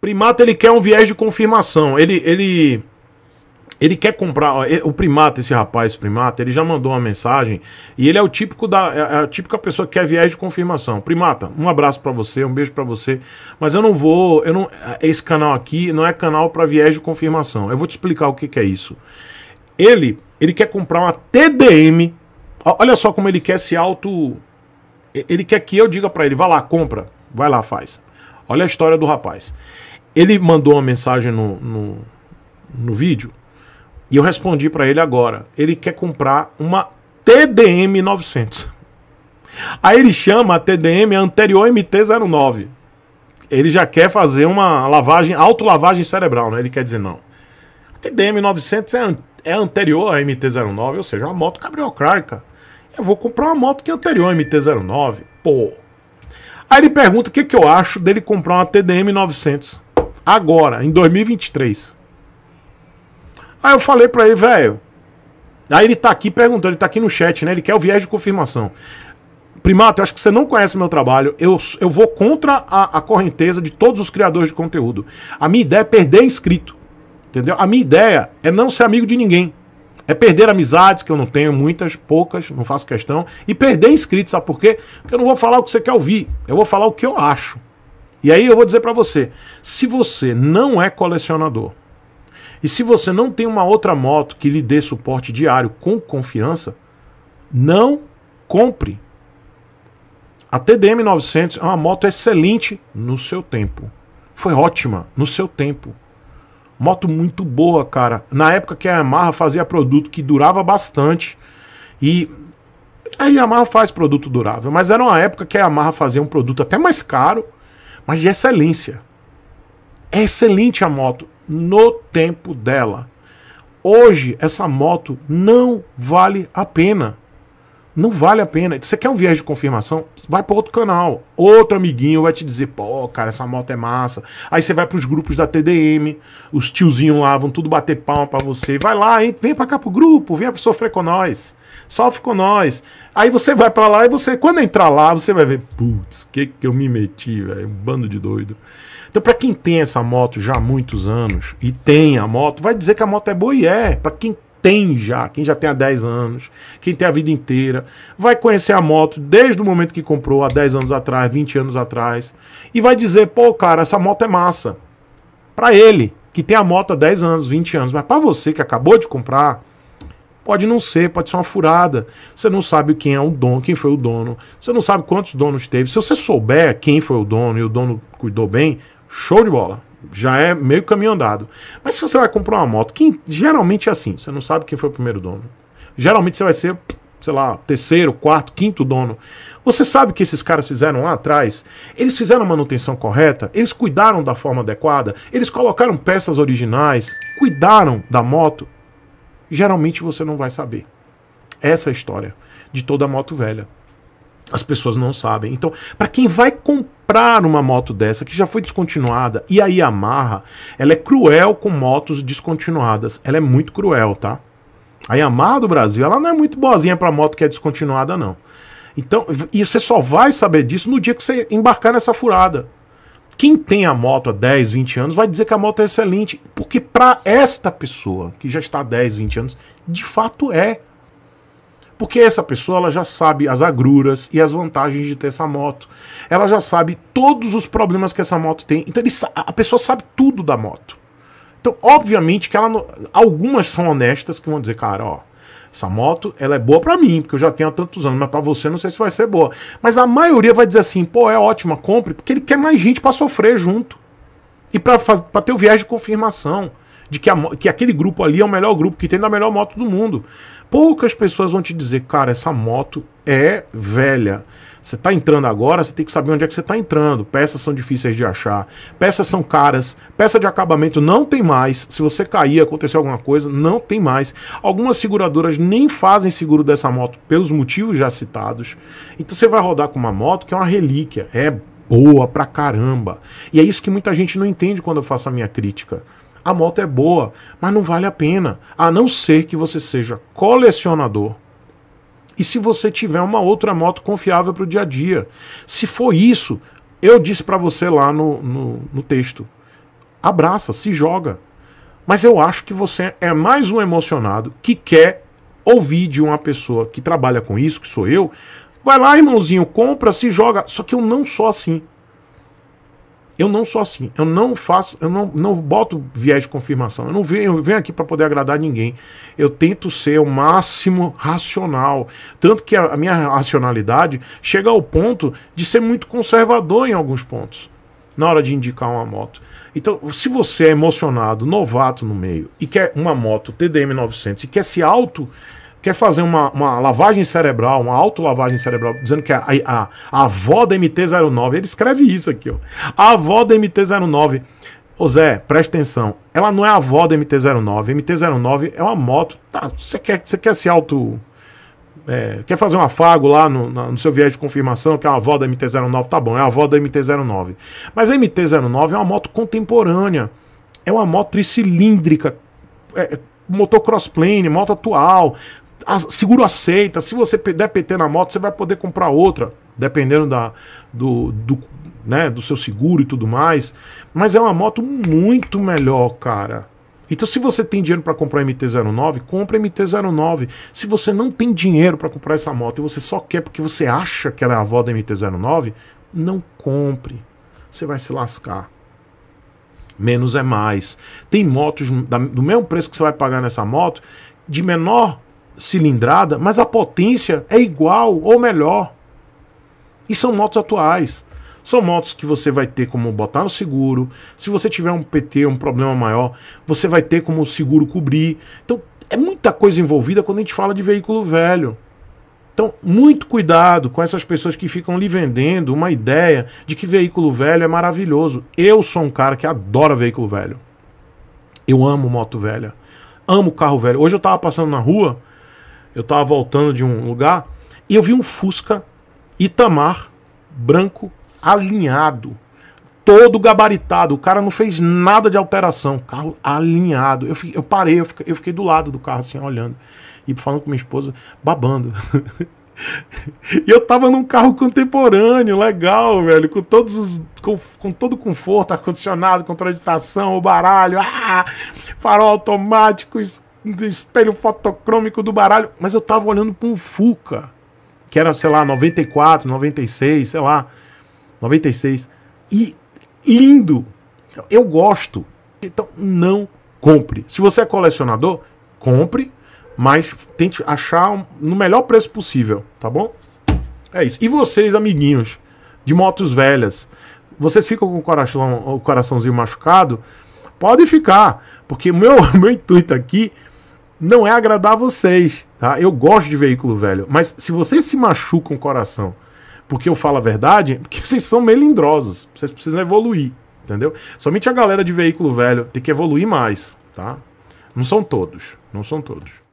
Primata ele quer um viés de confirmação. Ele ele ele quer comprar o primata, esse rapaz primata, ele já mandou uma mensagem e ele é o típico da é, é a típica pessoa que quer viés de confirmação. Primata, um abraço para você, um beijo para você, mas eu não vou, eu não esse canal aqui não é canal para viés de confirmação. Eu vou te explicar o que, que é isso. Ele ele quer comprar uma TDM. Olha só como ele quer esse auto ele quer que eu diga para ele, vai lá, compra, vai lá, faz. Olha a história do rapaz. Ele mandou uma mensagem no, no, no vídeo e eu respondi para ele agora. Ele quer comprar uma TDM 900. Aí ele chama a TDM a anterior MT-09. Ele já quer fazer uma lavagem, lavagem cerebral, né? Ele quer dizer não. A TDM 900 é, é anterior à MT-09, ou seja, uma moto cabriocrática. Eu vou comprar uma moto que é anterior à MT-09. Pô. Aí ele pergunta o que, que eu acho dele comprar uma TDM 900. Agora, em 2023. Aí eu falei para ele, velho. Aí ele tá aqui perguntando, ele tá aqui no chat, né? Ele quer o viés de confirmação. Primato, eu acho que você não conhece meu trabalho. Eu, eu vou contra a, a correnteza de todos os criadores de conteúdo. A minha ideia é perder inscrito. Entendeu? A minha ideia é não ser amigo de ninguém. É perder amizades, que eu não tenho muitas, poucas, não faço questão. E perder inscritos, sabe por quê? Porque eu não vou falar o que você quer ouvir. Eu vou falar o que eu acho. E aí eu vou dizer para você, se você não é colecionador e se você não tem uma outra moto que lhe dê suporte diário com confiança, não compre. A TDM 900 é uma moto excelente no seu tempo. Foi ótima no seu tempo. Moto muito boa, cara. Na época que a Yamaha fazia produto que durava bastante e a Yamaha faz produto durável, mas era uma época que a Yamaha fazia um produto até mais caro mas de excelência. É excelente a moto no tempo dela. Hoje essa moto não vale a pena. Não vale a pena. Você quer um viés de confirmação? Vai para outro canal. Outro amiguinho vai te dizer, pô, cara, essa moto é massa. Aí você vai para os grupos da TDM, os tiozinhos lá vão tudo bater palma para você. Vai lá, hein? vem para cá pro grupo, vem para sofrer com nós. Sofre com nós. Aí você vai para lá e você, quando entrar lá, você vai ver, putz, que que eu me meti, velho? Um bando de doido. Então, para quem tem essa moto já há muitos anos e tem a moto, vai dizer que a moto é boa e é. Para quem tem já, quem já tem há 10 anos, quem tem a vida inteira, vai conhecer a moto desde o momento que comprou, há 10 anos atrás, 20 anos atrás, e vai dizer: pô, cara, essa moto é massa. Para ele, que tem a moto há 10 anos, 20 anos, mas para você que acabou de comprar, pode não ser, pode ser uma furada. Você não sabe quem é o dono, quem foi o dono, você não sabe quantos donos teve. Se você souber quem foi o dono e o dono cuidou bem, show de bola já é meio caminho andado. Mas se você vai comprar uma moto, que geralmente é assim, você não sabe quem foi o primeiro dono. Geralmente você vai ser, sei lá, terceiro, quarto, quinto dono. Você sabe que esses caras fizeram lá atrás? Eles fizeram a manutenção correta? Eles cuidaram da forma adequada? Eles colocaram peças originais? Cuidaram da moto? Geralmente você não vai saber. Essa é a história de toda moto velha. As pessoas não sabem. Então, para quem vai comprar comprar uma moto dessa que já foi descontinuada e a Yamaha, ela é cruel com motos descontinuadas. Ela é muito cruel, tá? A Yamaha do Brasil, ela não é muito boazinha para moto que é descontinuada não. Então, e você só vai saber disso no dia que você embarcar nessa furada. Quem tem a moto há 10, 20 anos vai dizer que a moto é excelente, porque para esta pessoa que já está há 10, 20 anos, de fato é. Porque essa pessoa ela já sabe as agruras e as vantagens de ter essa moto. Ela já sabe todos os problemas que essa moto tem. Então ele, a pessoa sabe tudo da moto. Então, obviamente que ela algumas são honestas que vão dizer, cara, ó, essa moto ela é boa para mim, porque eu já tenho há tantos anos, mas para você não sei se vai ser boa. Mas a maioria vai dizer assim, pô, é ótima, compre, porque ele quer mais gente para sofrer junto. E para ter o viés de confirmação de que, a, que aquele grupo ali é o melhor grupo que tem da melhor moto do mundo. Poucas pessoas vão te dizer, cara, essa moto é velha. Você está entrando agora, você tem que saber onde é que você está entrando. Peças são difíceis de achar, peças são caras, peça de acabamento não tem mais. Se você cair, acontecer alguma coisa, não tem mais. Algumas seguradoras nem fazem seguro dessa moto pelos motivos já citados. Então você vai rodar com uma moto que é uma relíquia, é boa pra caramba. E é isso que muita gente não entende quando eu faço a minha crítica a moto é boa, mas não vale a pena, a não ser que você seja colecionador. E se você tiver uma outra moto confiável para o dia a dia. Se for isso, eu disse para você lá no, no, no texto: abraça, se joga. Mas eu acho que você é mais um emocionado que quer ouvir de uma pessoa que trabalha com isso, que sou eu. Vai lá, irmãozinho, compra, se joga. Só que eu não sou assim. Eu não sou assim. Eu não faço, eu não, não boto viés de confirmação. Eu não venho, eu venho aqui para poder agradar ninguém. Eu tento ser o máximo racional. Tanto que a, a minha racionalidade chega ao ponto de ser muito conservador em alguns pontos na hora de indicar uma moto. Então, se você é emocionado, novato no meio e quer uma moto TDM 900 e quer se auto quer fazer uma, uma lavagem cerebral, uma autolavagem cerebral, dizendo que a, a, a avó da MT-09, ele escreve isso aqui, ó. A avó da MT-09. Ô Zé, presta atenção, ela não é a avó da MT-09. MT-09 é uma moto. Tá, você quer, você quer se auto. É, quer fazer um afago lá no, no seu viés de confirmação, que é a avó da MT-09, tá bom, é a avó da MT-09. Mas a MT-09 é uma moto contemporânea. É uma moto tricilíndrica. É, é motor crossplane, moto atual, seguro aceita. Se você der PT na moto, você vai poder comprar outra, dependendo da, do, do, né, do seu seguro e tudo mais. Mas é uma moto muito melhor, cara. Então, se você tem dinheiro para comprar MT-09, compra MT-09. Se você não tem dinheiro para comprar essa moto e você só quer porque você acha que ela é a avó da MT-09, não compre. Você vai se lascar. Menos é mais. Tem motos do mesmo preço que você vai pagar nessa moto, de menor cilindrada, mas a potência é igual ou melhor. E são motos atuais. São motos que você vai ter como botar no seguro. Se você tiver um PT, um problema maior, você vai ter como o seguro cobrir. Então, é muita coisa envolvida quando a gente fala de veículo velho. Então, muito cuidado com essas pessoas que ficam lhe vendendo uma ideia de que veículo velho é maravilhoso. Eu sou um cara que adora veículo velho. Eu amo moto velha. Amo carro velho. Hoje eu tava passando na rua, eu tava voltando de um lugar e eu vi um Fusca Itamar branco alinhado, todo gabaritado. O cara não fez nada de alteração, carro alinhado. Eu, fiquei, eu parei, eu fiquei, eu fiquei do lado do carro assim olhando e falando com minha esposa, babando. e eu tava num carro contemporâneo, legal, velho, com todos os com, com todo o conforto, ar condicionado, controle de tração, o baralho, ah, farol automático, espelho fotocrômico do baralho, mas eu tava olhando para um Fuca, que era, sei lá, 94, 96, sei lá, 96. E lindo. Eu gosto. Então não compre. Se você é colecionador, compre, mas tente achar no melhor preço possível, tá bom? É isso. E vocês, amiguinhos de motos velhas, vocês ficam com o, coração, o coraçãozinho machucado? Pode ficar, porque meu, meu intuito aqui não é agradar a vocês. Tá? Eu gosto de veículo velho, mas se vocês se machucam o coração porque eu falo a verdade, porque vocês são melindrosos. Vocês precisam evoluir, entendeu? Somente a galera de veículo velho tem que evoluir mais, tá? Não são todos, não são todos.